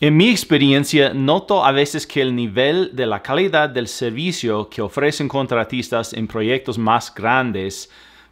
En mi experiencia, noto a veces que el nivel de la calidad del servicio que ofrecen contratistas en proyectos más grandes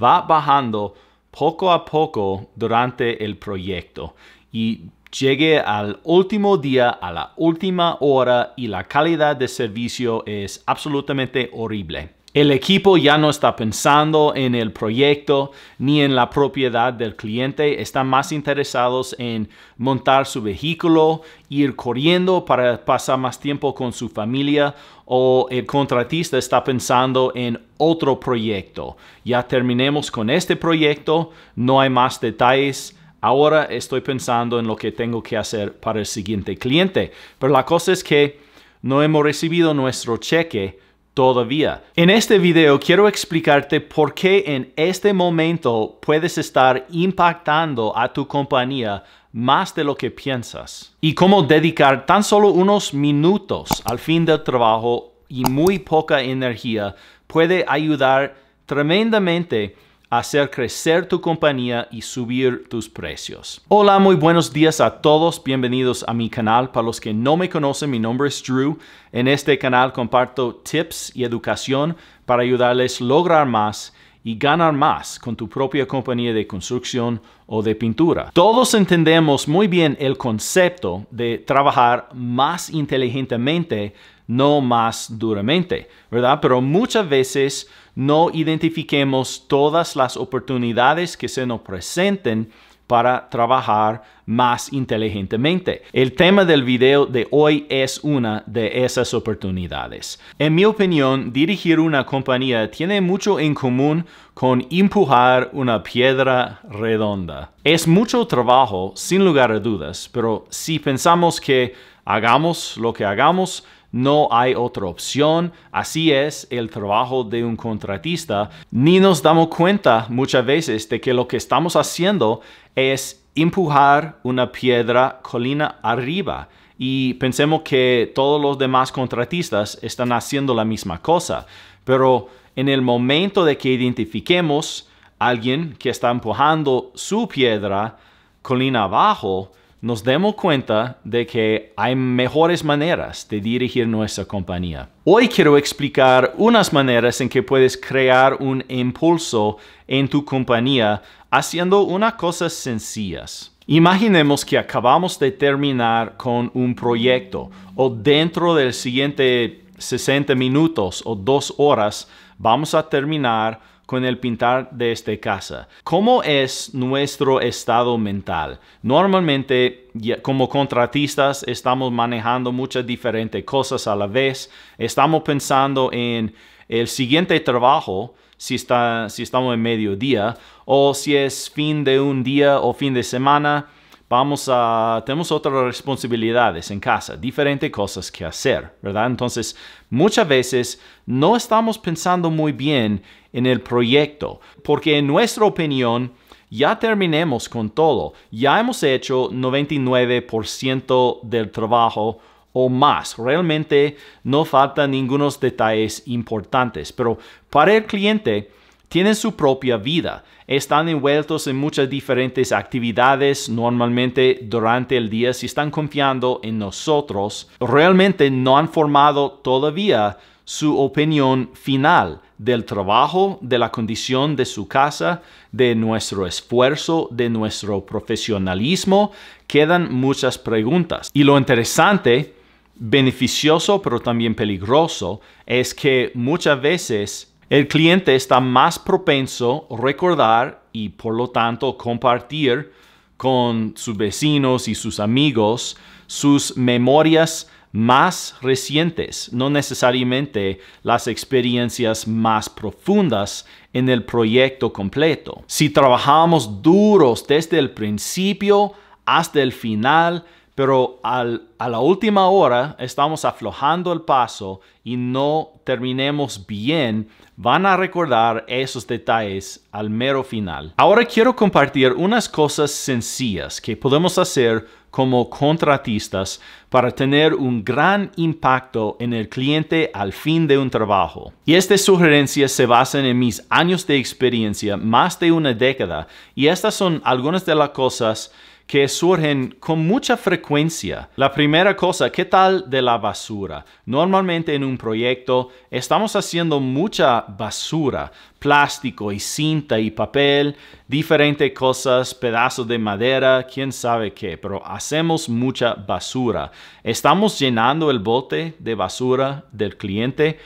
va bajando poco a poco durante el proyecto y llegue al último día, a la última hora y la calidad de servicio es absolutamente horrible. El equipo ya no está pensando en el proyecto ni en la propiedad del cliente, están más interesados en montar su vehículo, ir corriendo para pasar más tiempo con su familia o el contratista está pensando en otro proyecto. Ya terminemos con este proyecto, no hay más detalles. Ahora estoy pensando en lo que tengo que hacer para el siguiente cliente. Pero la cosa es que no hemos recibido nuestro cheque todavía. En este video quiero explicarte por qué en este momento puedes estar impactando a tu compañía más de lo que piensas y cómo dedicar tan solo unos minutos al fin del trabajo y muy poca energía puede ayudar tremendamente hacer crecer tu compañía y subir tus precios. Hola, muy buenos días a todos, bienvenidos a mi canal. Para los que no me conocen, mi nombre es Drew. En este canal comparto tips y educación para ayudarles a lograr más y ganar más con tu propia compañía de construcción o de pintura. Todos entendemos muy bien el concepto de trabajar más inteligentemente, no más duramente, ¿verdad? Pero muchas veces no identifiquemos todas las oportunidades que se nos presenten para trabajar más inteligentemente. El tema del video de hoy es una de esas oportunidades. En mi opinión, dirigir una compañía tiene mucho en común con empujar una piedra redonda. Es mucho trabajo, sin lugar a dudas, pero si pensamos que hagamos lo que hagamos, no hay otra opción, así es el trabajo de un contratista, ni nos damos cuenta muchas veces de que lo que estamos haciendo es empujar una piedra colina arriba. Y pensemos que todos los demás contratistas están haciendo la misma cosa. Pero en el momento de que identifiquemos a alguien que está empujando su piedra colina abajo, nos demos cuenta de que hay mejores maneras de dirigir nuestra compañía. Hoy quiero explicar unas maneras en que puedes crear un impulso en tu compañía haciendo unas cosas sencillas. Imaginemos que acabamos de terminar con un proyecto o dentro del siguiente 60 minutos o dos horas vamos a terminar con el pintar de esta casa. ¿Cómo es nuestro estado mental? Normalmente, como contratistas, estamos manejando muchas diferentes cosas a la vez. Estamos pensando en el siguiente trabajo, si, si estamos en mediodía, o si es fin de un día o fin de semana vamos a, tenemos otras responsabilidades en casa, diferentes cosas que hacer, ¿verdad? Entonces, muchas veces no estamos pensando muy bien en el proyecto, porque en nuestra opinión, ya terminemos con todo, ya hemos hecho 99% del trabajo o más. Realmente no faltan ningunos detalles importantes, pero para el cliente, tienen su propia vida, están envueltos en muchas diferentes actividades normalmente durante el día si están confiando en nosotros, realmente no han formado todavía su opinión final del trabajo, de la condición de su casa, de nuestro esfuerzo, de nuestro profesionalismo, quedan muchas preguntas. Y lo interesante, beneficioso pero también peligroso, es que muchas veces el cliente está más propenso a recordar y por lo tanto compartir con sus vecinos y sus amigos sus memorias más recientes, no necesariamente las experiencias más profundas en el proyecto completo. Si trabajamos duros desde el principio hasta el final, pero al, a la última hora estamos aflojando el paso y no terminemos bien, van a recordar esos detalles al mero final. Ahora quiero compartir unas cosas sencillas que podemos hacer como contratistas para tener un gran impacto en el cliente al fin de un trabajo. Y estas sugerencias se basan en mis años de experiencia, más de una década, y estas son algunas de las cosas que surgen con mucha frecuencia. La primera cosa, ¿qué tal de la basura? Normalmente en un proyecto estamos haciendo mucha basura, plástico y cinta y papel, diferentes cosas, pedazos de madera, quién sabe qué, pero hacemos mucha basura. Estamos llenando el bote de basura del cliente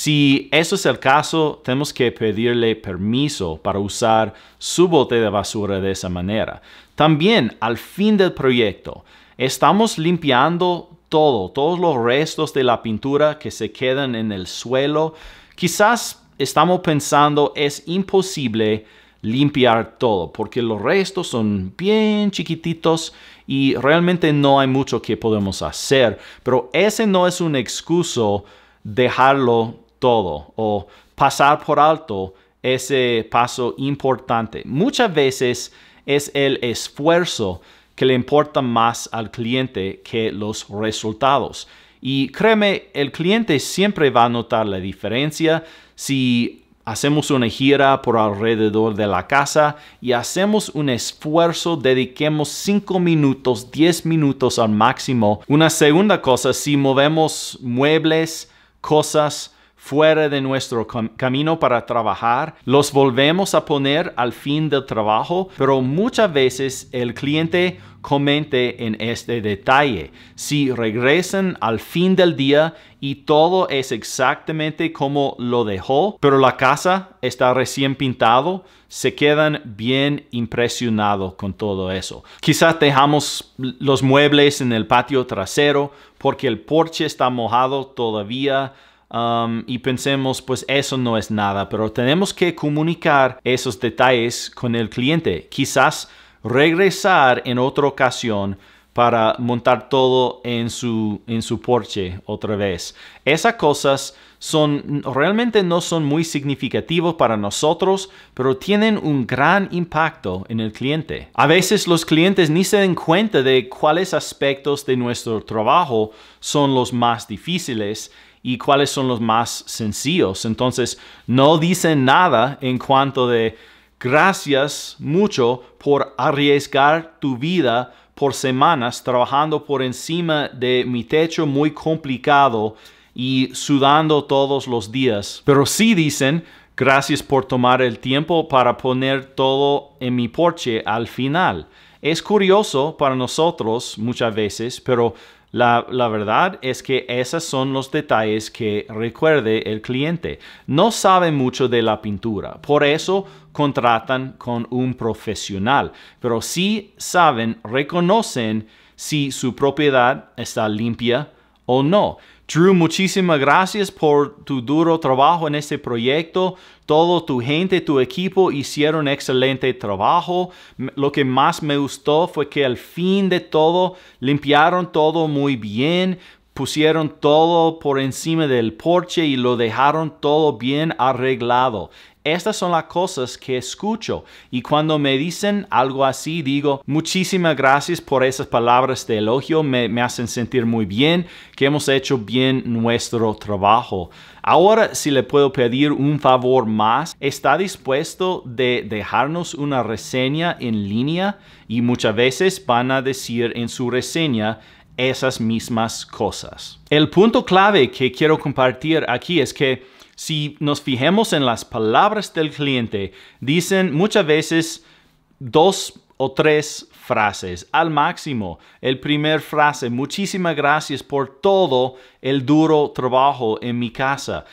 si eso es el caso, tenemos que pedirle permiso para usar su bote de basura de esa manera. También al fin del proyecto, estamos limpiando todo, todos los restos de la pintura que se quedan en el suelo. Quizás estamos pensando es imposible limpiar todo porque los restos son bien chiquititos y realmente no hay mucho que podemos hacer pero ese no es un excuso dejarlo todo o pasar por alto ese paso importante. Muchas veces es el esfuerzo que le importa más al cliente que los resultados. Y créeme, el cliente siempre va a notar la diferencia si hacemos una gira por alrededor de la casa y hacemos un esfuerzo, dediquemos 5 minutos, 10 minutos al máximo. Una segunda cosa, si movemos muebles, cosas, fuera de nuestro camino para trabajar, los volvemos a poner al fin del trabajo, pero muchas veces el cliente comente en este detalle. Si regresan al fin del día y todo es exactamente como lo dejó, pero la casa está recién pintado, se quedan bien impresionados con todo eso. Quizás dejamos los muebles en el patio trasero porque el porche está mojado todavía y pensemos, pues eso no es nada, pero tenemos que comunicar esos detalles con el cliente. Quizás regresar en otra ocasión para montar todo en su, en su porche otra vez. Esas cosas son, realmente no son muy significativos para nosotros, pero tienen un gran impacto en el cliente. A veces los clientes ni se dan cuenta de cuáles aspectos de nuestro trabajo son los más difíciles y cuáles son los más sencillos. Entonces, no dicen nada en cuanto de gracias mucho por arriesgar tu vida por semanas trabajando por encima de mi techo muy complicado y sudando todos los días. Pero sí dicen, gracias por tomar el tiempo para poner todo en mi porche al final. Es curioso para nosotros muchas veces, pero la, verdad es que esos son los detalles que recuerde el cliente. No saben mucho de la pintura, por eso contratan con un profesional, pero sí saben, reconocen si su propiedad está limpia o no. Drew, muchísimas gracias por tu duro trabajo en este proyecto. Todo tu gente, tu equipo hicieron excelente trabajo. Lo que más me gustó fue que al fin de todo limpiaron todo muy bien, pusieron todo por encima del porche y lo dejaron todo bien arreglado. Estas son las cosas que escucho y cuando me dicen algo así digo, muchísimas gracias por esas palabras de elogio, me, hacen sentir muy bien, que hemos hecho bien nuestro trabajo. Ahora, si le puedo pedir un favor más, ¿está dispuesto de dejarnos una reseña en línea? Y muchas veces van a decir en su reseña esas mismas cosas. El punto clave que quiero compartir aquí es que si nos fijemos en las palabras del cliente, dicen muchas veces dos o tres frases al máximo. El primer frase, muchísimas gracias por todo el duro trabajo en mi casa.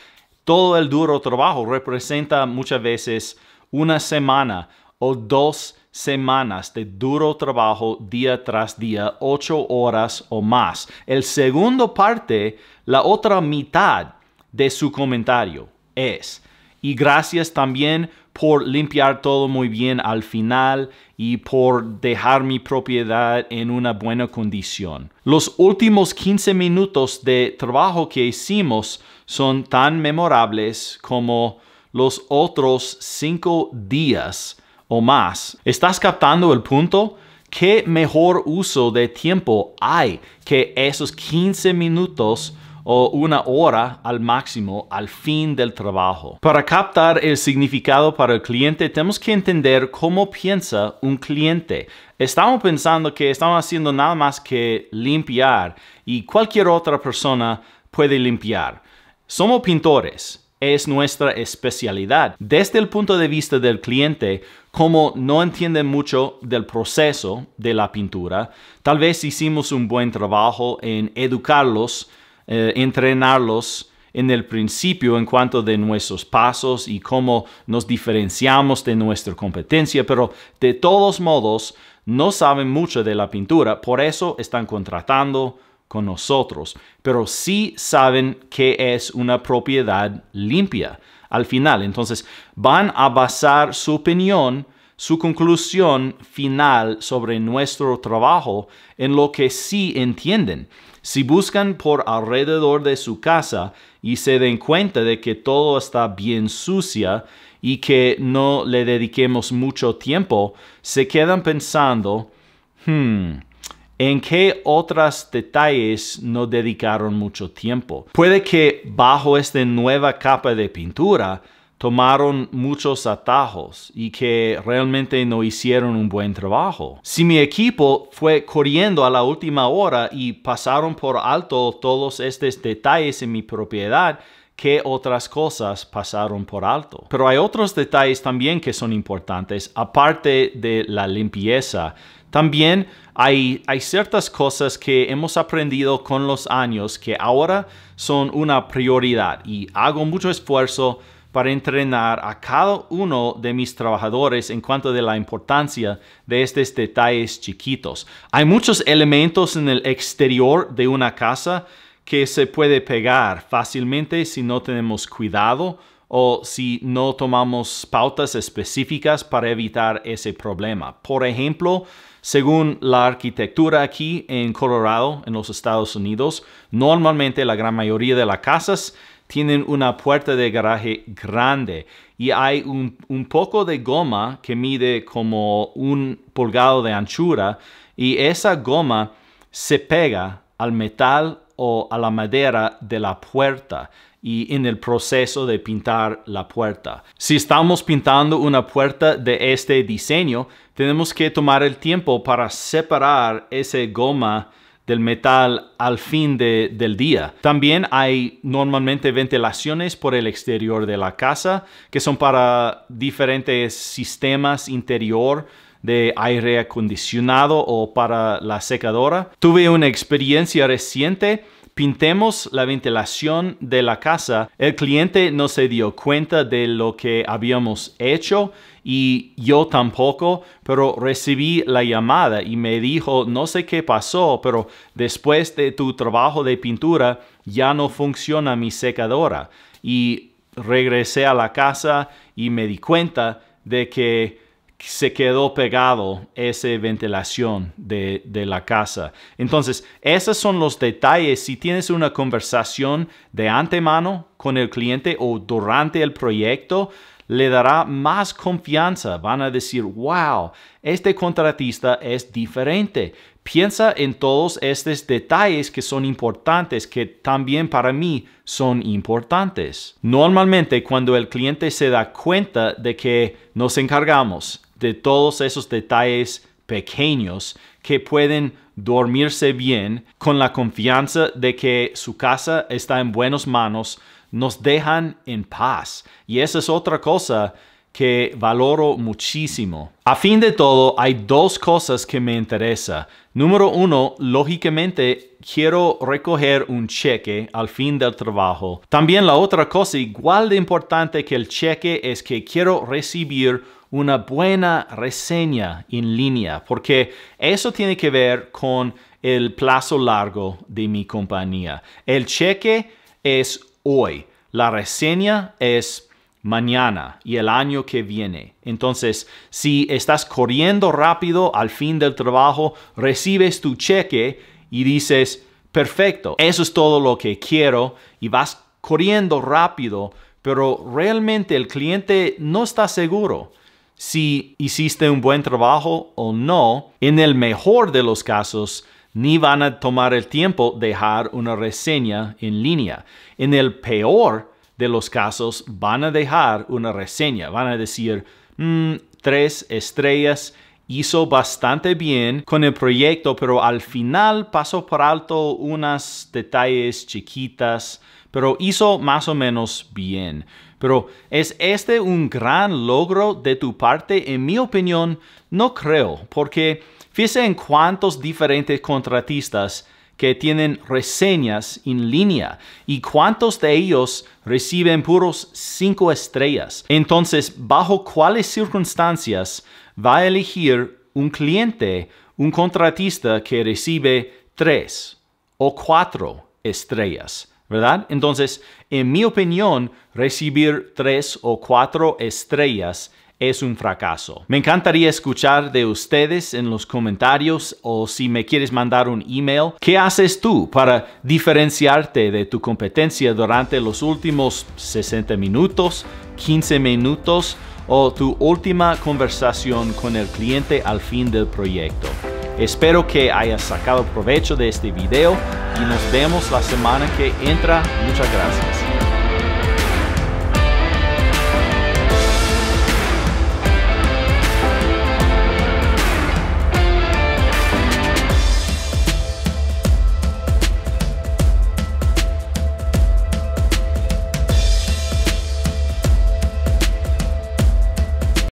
Todo el duro trabajo representa muchas veces una semana o dos semanas de duro trabajo día tras día, ocho horas o más. El segundo parte, la otra mitad de su comentario es. Y gracias también por limpiar todo muy bien al final y por dejar mi propiedad en una buena condición. Los últimos 15 minutos de trabajo que hicimos son tan memorables como los otros 5 días o más. ¿Estás captando el punto? ¿Qué mejor uso de tiempo hay que esos 15 minutos? o una hora al máximo al fin del trabajo. Para captar el significado para el cliente tenemos que entender cómo piensa un cliente. Estamos pensando que estamos haciendo nada más que limpiar y cualquier otra persona puede limpiar. Somos pintores, es nuestra especialidad. Desde el punto de vista del cliente, como no entiende mucho del proceso de la pintura, tal vez hicimos un buen trabajo en educarlos eh, entrenarlos en el principio en cuanto de nuestros pasos y cómo nos diferenciamos de nuestra competencia, pero de todos modos no saben mucho de la pintura, por eso están contratando con nosotros, pero sí saben que es una propiedad limpia al final. Entonces van a basar su opinión, su conclusión final sobre nuestro trabajo en lo que sí entienden. Si buscan por alrededor de su casa y se den cuenta de que todo está bien sucia y que no le dediquemos mucho tiempo, se quedan pensando, hmm, ¿En qué otros detalles no dedicaron mucho tiempo? Puede que bajo esta nueva capa de pintura tomaron muchos atajos y que realmente no hicieron un buen trabajo. Si mi equipo fue corriendo a la última hora y pasaron por alto todos estos detalles en mi propiedad, qué otras cosas pasaron por alto. Pero hay otros detalles también que son importantes, aparte de la limpieza. También hay, hay ciertas cosas que hemos aprendido con los años que ahora son una prioridad y hago mucho esfuerzo para entrenar a cada uno de mis trabajadores en cuanto de la importancia de estos detalles chiquitos. Hay muchos elementos en el exterior de una casa que se puede pegar fácilmente si no tenemos cuidado o si no tomamos pautas específicas para evitar ese problema. Por ejemplo, según la arquitectura aquí en Colorado, en los Estados Unidos, normalmente la gran mayoría de las casas tienen una puerta de garaje grande y hay un, poco de goma que mide como un pulgado de anchura y esa goma se pega al metal o a la madera de la puerta y en el proceso de pintar la puerta. Si estamos pintando una puerta de este diseño, tenemos que tomar el tiempo para separar ese goma del metal al fin del día. También hay normalmente ventilaciones por el exterior de la casa que son para diferentes sistemas interior de aire acondicionado o para la secadora. Tuve una experiencia reciente pintemos la ventilación de la casa, el cliente no se dio cuenta de lo que habíamos hecho y yo tampoco, pero recibí la llamada y me dijo, no sé qué pasó, pero después de tu trabajo de pintura ya no funciona mi secadora. Y regresé a la casa y me di cuenta de que se quedó pegado esa ventilación de, de, la casa. Entonces, esos son los detalles. Si tienes una conversación de antemano con el cliente o durante el proyecto, le dará más confianza. Van a decir, wow, este contratista es diferente. Piensa en todos estos detalles que son importantes, que también para mí son importantes. Normalmente cuando el cliente se da cuenta de que nos encargamos de todos esos detalles pequeños que pueden dormirse bien con la confianza de que su casa está en buenas manos, nos dejan en paz. Y esa es otra cosa que valoro muchísimo. A fin de todo, hay dos cosas que me interesa. Número uno, lógicamente, quiero recoger un cheque al fin del trabajo. También la otra cosa igual de importante que el cheque es que quiero recibir una buena reseña en línea, porque eso tiene que ver con el plazo largo de mi compañía. El cheque es hoy, la reseña es mañana y el año que viene. Entonces, si estás corriendo rápido al fin del trabajo, recibes tu cheque y dices, perfecto, eso es todo lo que quiero y vas corriendo rápido, pero realmente el cliente no está seguro si hiciste un buen trabajo o no, en el mejor de los casos, ni van a tomar el tiempo dejar una reseña en línea. En el peor de los casos, van a dejar una reseña. Van a decir, mm, tres estrellas, hizo bastante bien con el proyecto, pero al final pasó por alto unas detalles chiquitas, pero hizo más o menos bien. Pero ¿es este un gran logro de tu parte? En mi opinión, no creo, porque fíjense en cuántos diferentes contratistas que tienen reseñas en línea y cuántos de ellos reciben puros cinco estrellas. Entonces, ¿bajo cuáles circunstancias va a elegir un cliente, un contratista que recibe tres o cuatro estrellas? ¿verdad? Entonces, en mi opinión, recibir tres o cuatro estrellas es un fracaso. Me encantaría escuchar de ustedes en los comentarios o si me quieres mandar un email. ¿Qué haces tú para diferenciarte de tu competencia durante los últimos 60 minutos, 15 minutos o tu última conversación con el cliente al fin del proyecto? Espero que hayas sacado provecho de este video y nos vemos la semana que entra. Muchas gracias.